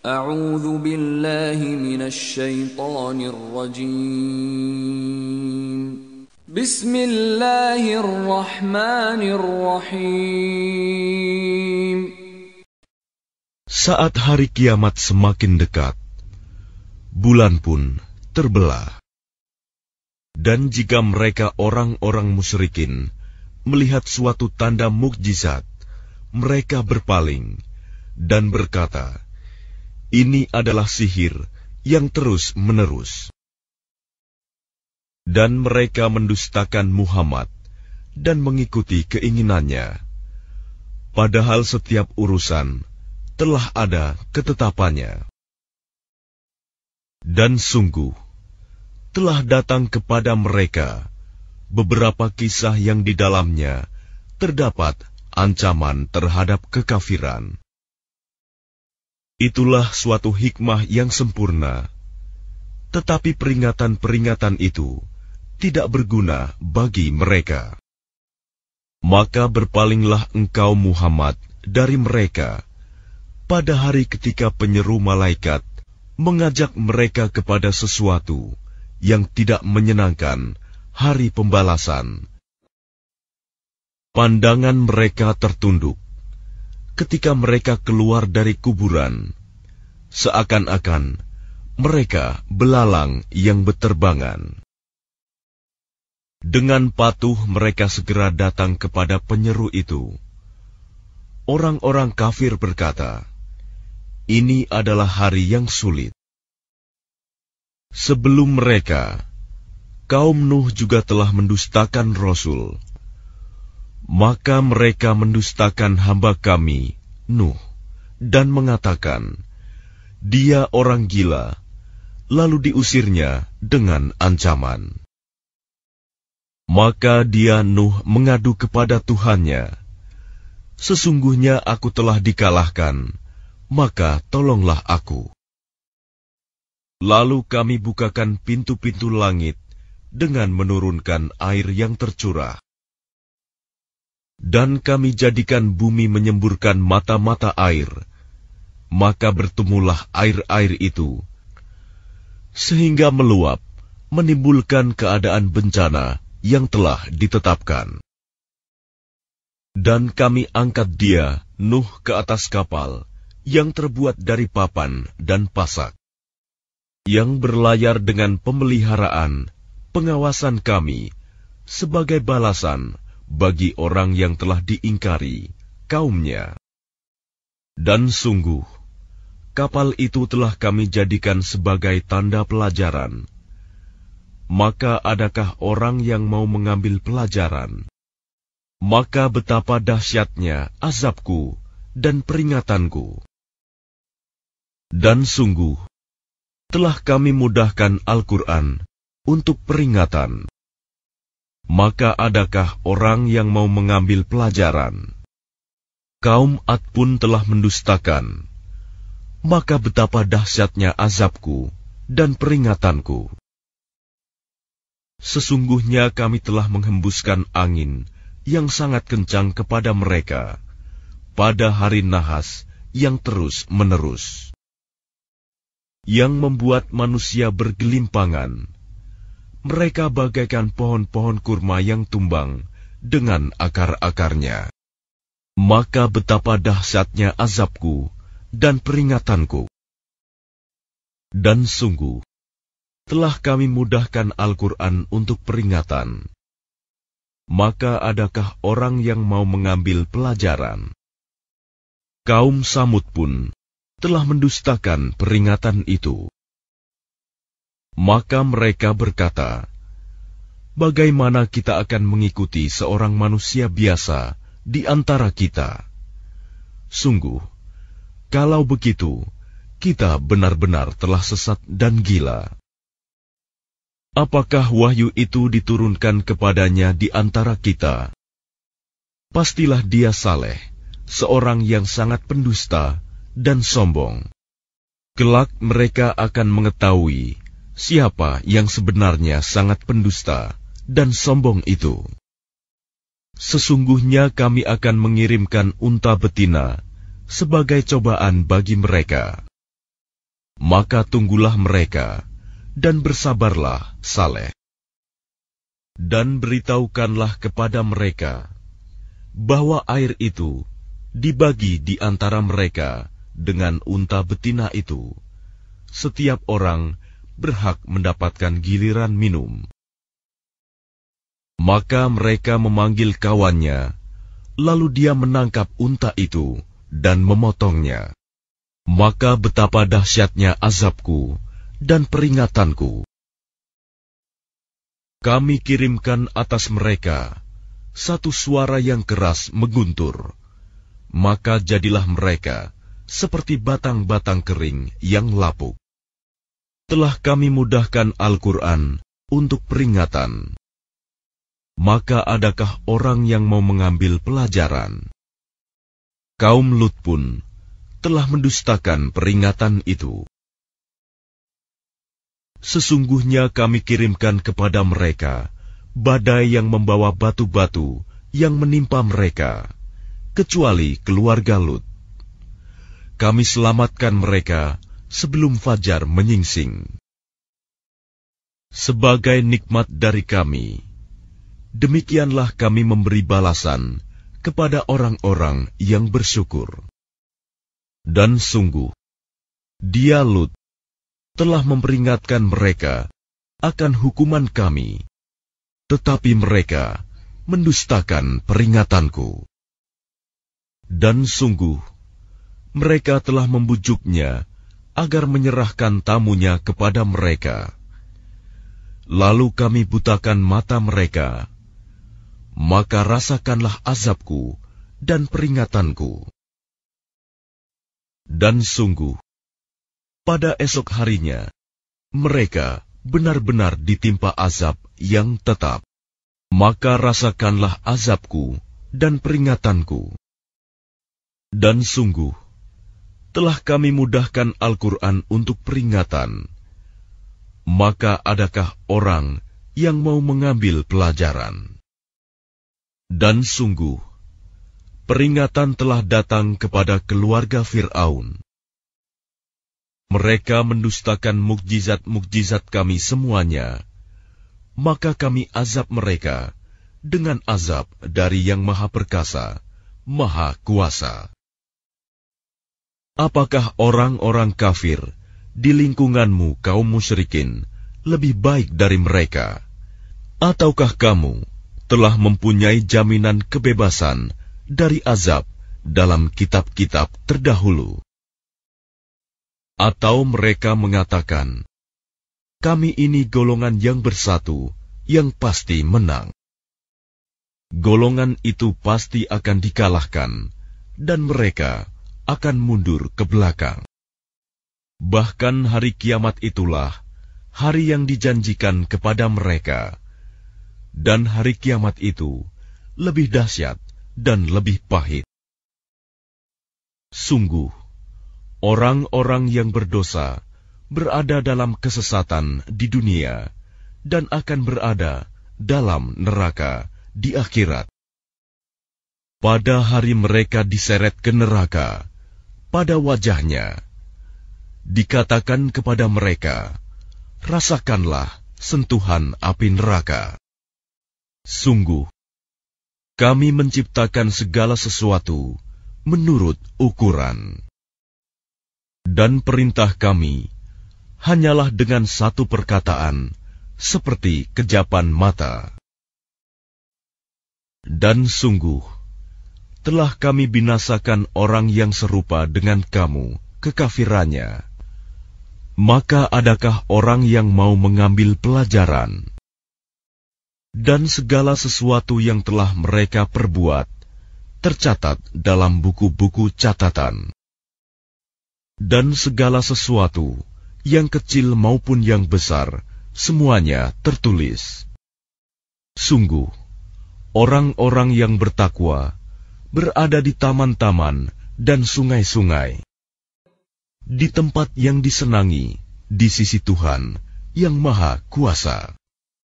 A'udzu billahi minasyaitonir rajim. Bismillahirrahmanirrahim. Saat hari kiamat semakin dekat, bulan pun terbelah. Dan jika mereka orang-orang musyrikin melihat suatu tanda mukjizat, mereka berpaling dan berkata, ini adalah sihir yang terus-menerus. Dan mereka mendustakan Muhammad dan mengikuti keinginannya. Padahal setiap urusan telah ada ketetapannya. Dan sungguh, telah datang kepada mereka beberapa kisah yang di dalamnya terdapat ancaman terhadap kekafiran. Itulah suatu hikmah yang sempurna, tetapi peringatan-peringatan itu tidak berguna bagi mereka. Maka berpalinglah engkau, Muhammad, dari mereka pada hari ketika penyeru malaikat mengajak mereka kepada sesuatu yang tidak menyenangkan, hari pembalasan. Pandangan mereka tertunduk ketika mereka keluar dari kuburan, seakan-akan mereka belalang yang beterbangan. Dengan patuh mereka segera datang kepada penyeru itu. Orang-orang kafir berkata, "Ini adalah hari yang sulit." Sebelum mereka, kaum Nuh juga telah mendustakan rasul. Maka mereka mendustakan hamba Kami, Nuh, dan mengatakan, dia orang gila, lalu diusirnya dengan ancaman. Maka dia Nuh mengadu kepada Tuhannya, Sesungguhnya aku telah dikalahkan, maka tolonglah aku. Lalu kami bukakan pintu-pintu langit dengan menurunkan air yang tercurah. Dan kami jadikan bumi menyemburkan mata-mata air, maka bertemulah air-air itu, sehingga meluap, menimbulkan keadaan bencana yang telah ditetapkan. Dan kami angkat dia, Nuh, ke atas kapal yang terbuat dari papan dan pasak, yang berlayar dengan pemeliharaan, pengawasan kami, sebagai balasan bagi orang yang telah diingkari kaumnya. Dan sungguh, kapal itu telah kami jadikan sebagai tanda pelajaran. Maka adakah orang yang mau mengambil pelajaran? Maka betapa dahsyatnya azabku dan peringatanku. Dan sungguh, telah kami mudahkan Al-Quran untuk peringatan. Maka adakah orang yang mau mengambil pelajaran? Kaum Ad pun telah mendustakan maka betapa dahsyatnya azabku dan peringatanku. Sesungguhnya kami telah menghembuskan angin yang sangat kencang kepada mereka pada hari nahas yang terus-menerus. Yang membuat manusia bergelimpangan. Mereka bagaikan pohon-pohon kurma yang tumbang dengan akar-akarnya. Maka betapa dahsyatnya azabku dan peringatanku. Dan sungguh, telah kami mudahkan Al-Quran untuk peringatan. Maka adakah orang yang mau mengambil pelajaran? Kaum Samud pun telah mendustakan peringatan itu. Maka mereka berkata, Bagaimana kita akan mengikuti seorang manusia biasa di antara kita? Sungguh, kalau begitu, kita benar-benar telah sesat dan gila. Apakah wahyu itu diturunkan kepadanya di antara kita? Pastilah dia saleh, seorang yang sangat pendusta dan sombong. Kelak mereka akan mengetahui siapa yang sebenarnya sangat pendusta dan sombong itu. Sesungguhnya kami akan mengirimkan unta betina sebagai cobaan bagi mereka. Maka tunggulah mereka dan bersabarlah saleh. Dan beritahukanlah kepada mereka bahwa air itu dibagi di antara mereka dengan unta betina itu. Setiap orang berhak mendapatkan giliran minum. Maka mereka memanggil kawannya, lalu dia menangkap unta itu dan memotongnya. Maka betapa dahsyatnya azabku dan peringatanku. Kami kirimkan atas mereka satu suara yang keras mengguntur, maka jadilah mereka seperti batang-batang kering yang lapuk. Telah kami mudahkan Al-Quran untuk peringatan. Maka adakah orang yang mau mengambil pelajaran? Kaum Lut pun telah mendustakan peringatan itu. Sesungguhnya kami kirimkan kepada mereka badai yang membawa batu-batu yang menimpa mereka, kecuali keluarga Lut. Kami selamatkan mereka sebelum fajar menyingsing. Sebagai nikmat dari kami, demikianlah kami memberi balasan kepada orang-orang yang bersyukur. Dan sungguh, dia Lut telah memperingatkan mereka akan hukuman kami, tetapi mereka mendustakan peringatanku. Dan sungguh, mereka telah membujuknya agar menyerahkan tamunya kepada mereka. Lalu kami butakan mata mereka maka rasakanlah azabku dan peringatanku. Dan sungguh, pada esok harinya, mereka benar-benar ditimpa azab yang tetap. Maka rasakanlah azabku dan peringatanku. Dan sungguh, telah kami mudahkan Al-Quran untuk peringatan. Maka adakah orang yang mau mengambil pelajaran? Dan sungguh, peringatan telah datang kepada keluarga Firaun. Mereka mendustakan mukjizat-mukjizat kami semuanya, maka kami azab mereka dengan azab dari Yang Maha Perkasa, Maha Kuasa. Apakah orang-orang kafir di lingkunganmu kaum musyrikin lebih baik dari mereka? Ataukah kamu telah mempunyai jaminan kebebasan dari azab dalam kitab-kitab terdahulu, atau mereka mengatakan, "Kami ini golongan yang bersatu, yang pasti menang." Golongan itu pasti akan dikalahkan, dan mereka akan mundur ke belakang. Bahkan hari kiamat itulah hari yang dijanjikan kepada mereka dan hari kiamat itu lebih dahsyat dan lebih pahit. Sungguh, orang-orang yang berdosa berada dalam kesesatan di dunia dan akan berada dalam neraka di akhirat. Pada hari mereka diseret ke neraka, pada wajahnya dikatakan kepada mereka, "Rasakanlah sentuhan api neraka." Sungguh, kami menciptakan segala sesuatu menurut ukuran. Dan perintah kami hanyalah dengan satu perkataan, seperti kejapan mata. Dan sungguh, telah kami binasakan orang yang serupa dengan kamu, kekafirannya. Maka adakah orang yang mau mengambil pelajaran? dan segala sesuatu yang telah mereka perbuat tercatat dalam buku-buku catatan, dan segala sesuatu yang kecil maupun yang besar, semuanya tertulis. Sungguh, orang-orang yang bertakwa berada di taman-taman dan sungai-sungai, di tempat yang disenangi di sisi Tuhan yang Maha Kuasa.